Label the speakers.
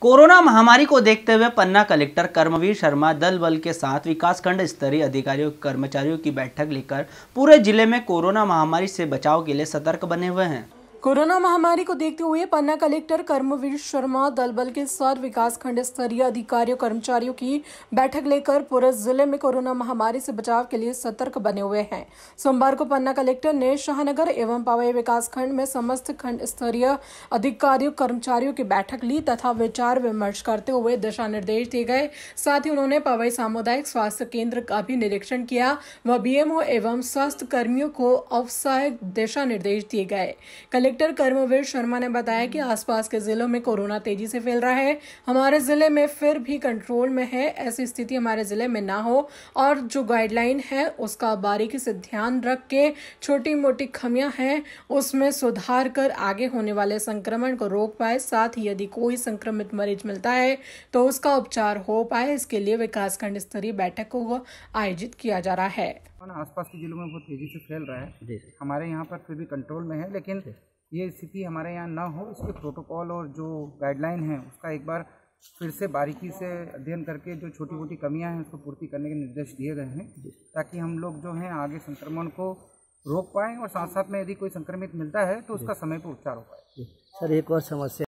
Speaker 1: corona महामारी को देखते हुए पन्ना कलेक्टर कर्मवीर शर्मा दल बल के साथ विकास खंड स्तरीय अधिकारियों कर्मचारियों की बैठक लेकर पूरे जिले में कोरोना महामारी से बचाव के लिए सतर्क बने हुए हैं
Speaker 2: कोरोना महामारी को देखते हुए पन्ना कलेक्टर कर्मवीर शर्मा दलबल के साथ विकास खंड स्तरीय अधिकारियों कर्मचारियों की बैठक लेकर पूरे जिले में कोरोना महामारी से बचाव के लिए सतर्क बने हुए हैं सोमवार को पन्ना कलेक्टर ने शाहनगर एवं पावई खंड में समस्त खंड स्तरीय अधिकारियों कर्मचारियों की बैठक ली तथा विचार विमर्श करते हुए दिशा निर्देश दिए गए साथ ही उन्होंने पवई सामुदायिक स्वास्थ्य केंद्र का भी निरीक्षण किया व बीएमओ एवं स्वास्थ्य कर्मियों को औपसाहिक दिशा निर्देश दिए गए कलेक्टर कर्मवीर शर्मा ने बताया कि आसपास के जिलों में कोरोना तेजी से फैल रहा है हमारे जिले में फिर भी कंट्रोल में है ऐसी स्थिति हमारे जिले में ना हो और जो गाइडलाइन है उसका बारीकी से ध्यान रख के छोटी मोटी खमियां हैं उसमें सुधार कर आगे होने वाले संक्रमण को रोक पाए साथ ही यदि कोई संक्रमित मरीज मिलता है तो उसका उपचार हो पाए इसके लिए विकासखंड स्तरीय बैठक को आयोजित किया जा रहा है
Speaker 3: आसपास के जिलों में बहुत तेजी से फैल रहा है हमारे यहाँ पर फिर भी कंट्रोल में है लेकिन ये स्थिति हमारे यहाँ ना हो इसके प्रोटोकॉल और जो गाइडलाइन है उसका एक बार फिर से बारीकी से अध्ययन करके जो छोटी मोटी कमियाँ हैं उसको पूर्ति करने के निर्देश दिए गए हैं ताकि हम लोग जो हैं आगे संक्रमण को रोक पाएँ और साथ साथ में यदि कोई संक्रमित मिलता है तो उसका समय पर उपचार हो पाए सर एक और समस्या